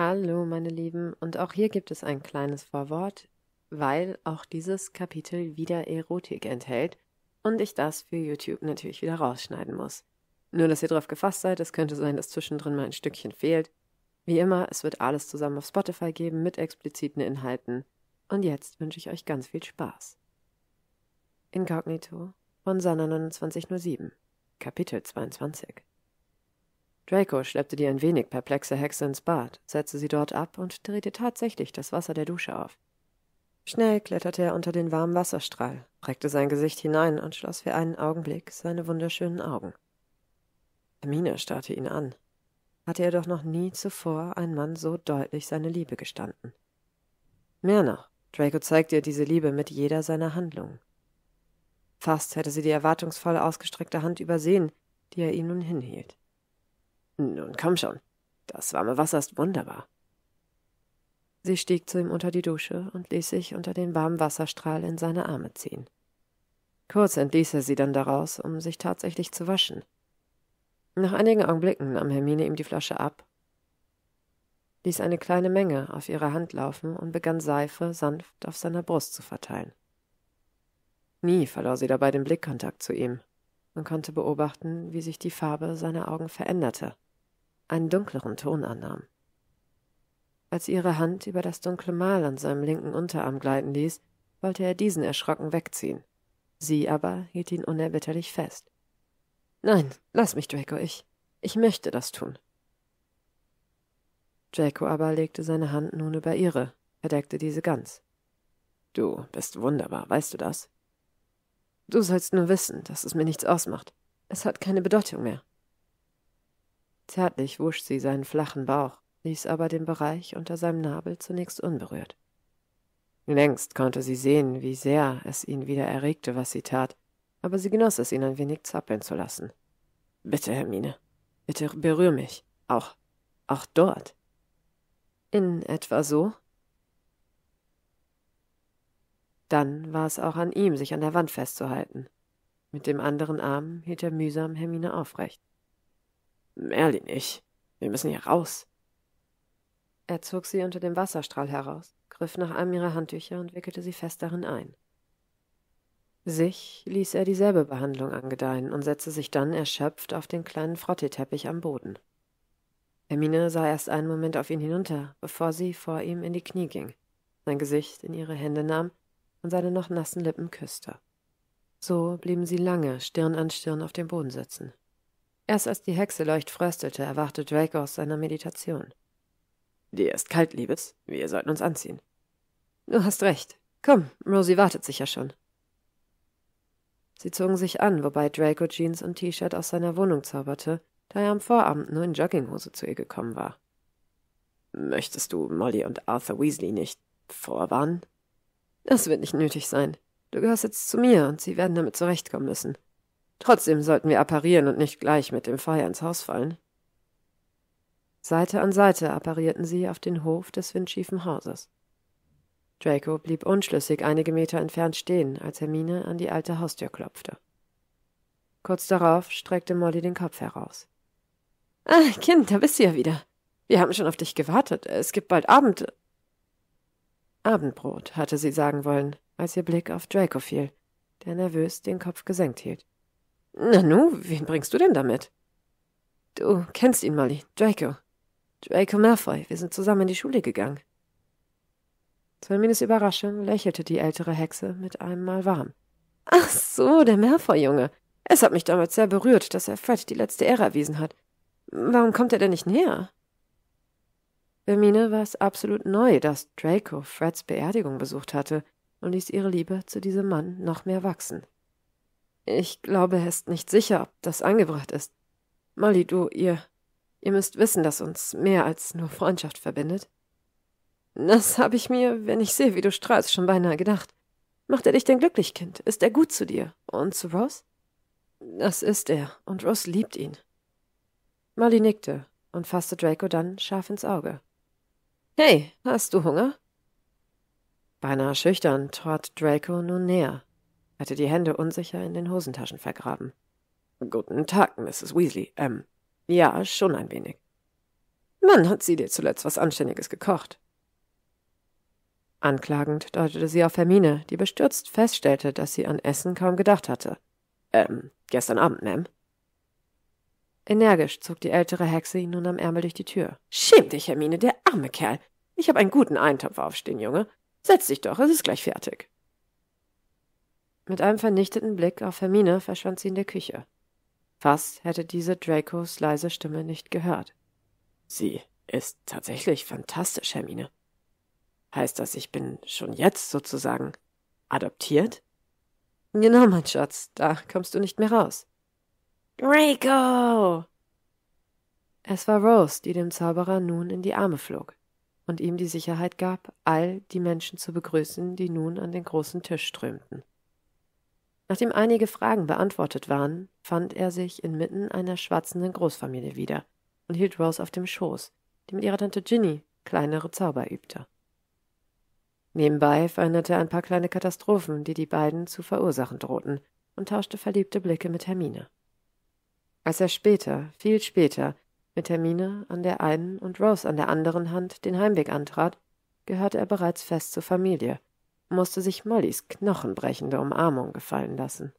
Hallo, meine Lieben, und auch hier gibt es ein kleines Vorwort, weil auch dieses Kapitel wieder Erotik enthält und ich das für YouTube natürlich wieder rausschneiden muss. Nur, dass ihr drauf gefasst seid, es könnte sein, dass zwischendrin mal ein Stückchen fehlt. Wie immer, es wird alles zusammen auf Spotify geben mit expliziten Inhalten. Und jetzt wünsche ich euch ganz viel Spaß. Inkognito von Sanna 2907, Kapitel 22. Draco schleppte die ein wenig perplexe Hexe ins Bad, setzte sie dort ab und drehte tatsächlich das Wasser der Dusche auf. Schnell kletterte er unter den warmen Wasserstrahl, reckte sein Gesicht hinein und schloss für einen Augenblick seine wunderschönen Augen. Hermine starrte ihn an. Hatte er doch noch nie zuvor ein Mann so deutlich seine Liebe gestanden. Mehr noch, Draco zeigte ihr diese Liebe mit jeder seiner Handlungen. Fast hätte sie die erwartungsvoll ausgestreckte Hand übersehen, die er ihm nun hinhielt. Nun komm schon. Das warme Wasser ist wunderbar. Sie stieg zu ihm unter die Dusche und ließ sich unter den warmen Wasserstrahl in seine Arme ziehen. Kurz entließ er sie dann daraus, um sich tatsächlich zu waschen. Nach einigen Augenblicken nahm Hermine ihm die Flasche ab, ließ eine kleine Menge auf ihre Hand laufen und begann Seife sanft auf seiner Brust zu verteilen. Nie verlor sie dabei den Blickkontakt zu ihm und konnte beobachten, wie sich die Farbe seiner Augen veränderte einen dunkleren Ton annahm. Als ihre Hand über das dunkle Mal an seinem linken Unterarm gleiten ließ, wollte er diesen erschrocken wegziehen. Sie aber hielt ihn unerbittlich fest. Nein, lass mich, Draco, ich. Ich möchte das tun. Draco aber legte seine Hand nun über ihre, verdeckte diese ganz. Du bist wunderbar, weißt du das? Du sollst nur wissen, dass es mir nichts ausmacht. Es hat keine Bedeutung mehr. Zärtlich wusch sie seinen flachen Bauch, ließ aber den Bereich unter seinem Nabel zunächst unberührt. Längst konnte sie sehen, wie sehr es ihn wieder erregte, was sie tat, aber sie genoss es, ihn ein wenig zappeln zu lassen. Bitte, Hermine, bitte berühr mich, auch, auch dort. In etwa so? Dann war es auch an ihm, sich an der Wand festzuhalten. Mit dem anderen Arm hielt er mühsam Hermine aufrecht. Merlin, ich. Wir müssen hier raus. Er zog sie unter dem Wasserstrahl heraus, griff nach einem ihrer Handtücher und wickelte sie fest darin ein. Sich ließ er dieselbe Behandlung angedeihen und setzte sich dann erschöpft auf den kleinen Frotteteppich am Boden. Hermine sah erst einen Moment auf ihn hinunter, bevor sie vor ihm in die Knie ging, sein Gesicht in ihre Hände nahm und seine noch nassen Lippen küsste. So blieben sie lange Stirn an Stirn auf dem Boden sitzen. Erst als die Hexe leicht fröstelte, erwachte Drake aus seiner Meditation. Dir ist kalt, Liebes. Wir sollten uns anziehen. Du hast recht. Komm, Rosie wartet sicher schon. Sie zogen sich an, wobei Draco Jeans und T-Shirt aus seiner Wohnung zauberte, da er am Vorabend nur in Jogginghose zu ihr gekommen war. Möchtest du Molly und Arthur Weasley nicht vorwarnen? Das wird nicht nötig sein. Du gehörst jetzt zu mir und sie werden damit zurechtkommen müssen. Trotzdem sollten wir apparieren und nicht gleich mit dem Feuer ins Haus fallen. Seite an Seite apparierten sie auf den Hof des windschiefen Hauses. Draco blieb unschlüssig einige Meter entfernt stehen, als Hermine an die alte Haustür klopfte. Kurz darauf streckte Molly den Kopf heraus. Ah, Kind, da bist du ja wieder. Wir haben schon auf dich gewartet. Es gibt bald Abend. Abendbrot, hatte sie sagen wollen, als ihr Blick auf Draco fiel, der nervös den Kopf gesenkt hielt. Nanu, wen bringst du denn damit? Du kennst ihn, Molly. Draco. Draco Malfoy. Wir sind zusammen in die Schule gegangen. Zu Hermines Überraschung lächelte die ältere Hexe mit einem Mal warm. Ach so, der Malfoy-Junge. Es hat mich damals sehr berührt, dass er Fred die letzte Ehre erwiesen hat. Warum kommt er denn nicht näher? Hermine war es absolut neu, dass Draco Freds Beerdigung besucht hatte und ließ ihre Liebe zu diesem Mann noch mehr wachsen. Ich glaube, er ist nicht sicher, ob das angebracht ist. Molly, du, ihr, ihr müsst wissen, dass uns mehr als nur Freundschaft verbindet. Das habe ich mir, wenn ich sehe, wie du strahlst, schon beinahe gedacht. Macht er dich denn glücklich, Kind? Ist er gut zu dir? Und zu Rose? Das ist er, und Rose liebt ihn. Molly nickte und fasste Draco dann scharf ins Auge. Hey, hast du Hunger? Beinahe schüchtern trat Draco nun näher hatte die Hände unsicher in den Hosentaschen vergraben. Guten Tag, Mrs. Weasley. Ähm, ja, schon ein wenig. Wann hat sie dir zuletzt was Anständiges gekocht? Anklagend deutete sie auf Hermine, die bestürzt feststellte, dass sie an Essen kaum gedacht hatte. Ähm, gestern Abend, Ma'am. Energisch zog die ältere Hexe ihn nun am Ärmel durch die Tür. Schäm dich, Hermine, der arme Kerl. Ich habe einen guten Eintopf aufstehen, Junge. Setz dich doch, es ist gleich fertig. Mit einem vernichteten Blick auf Hermine verschwand sie in der Küche. Fast hätte diese Dracos leise Stimme nicht gehört. Sie ist tatsächlich fantastisch, Hermine. Heißt das, ich bin schon jetzt sozusagen adoptiert? Genau, mein Schatz, da kommst du nicht mehr raus. Draco! Es war Rose, die dem Zauberer nun in die Arme flog und ihm die Sicherheit gab, all die Menschen zu begrüßen, die nun an den großen Tisch strömten. Nachdem einige Fragen beantwortet waren, fand er sich inmitten einer schwatzenden Großfamilie wieder und hielt Rose auf dem Schoß, die mit ihrer Tante Ginny kleinere Zauber übte. Nebenbei verhinderte er ein paar kleine Katastrophen, die die beiden zu verursachen drohten, und tauschte verliebte Blicke mit Hermine. Als er später, viel später, mit Hermine an der einen und Rose an der anderen Hand den Heimweg antrat, gehörte er bereits fest zur Familie musste sich Mollys knochenbrechende Umarmung gefallen lassen.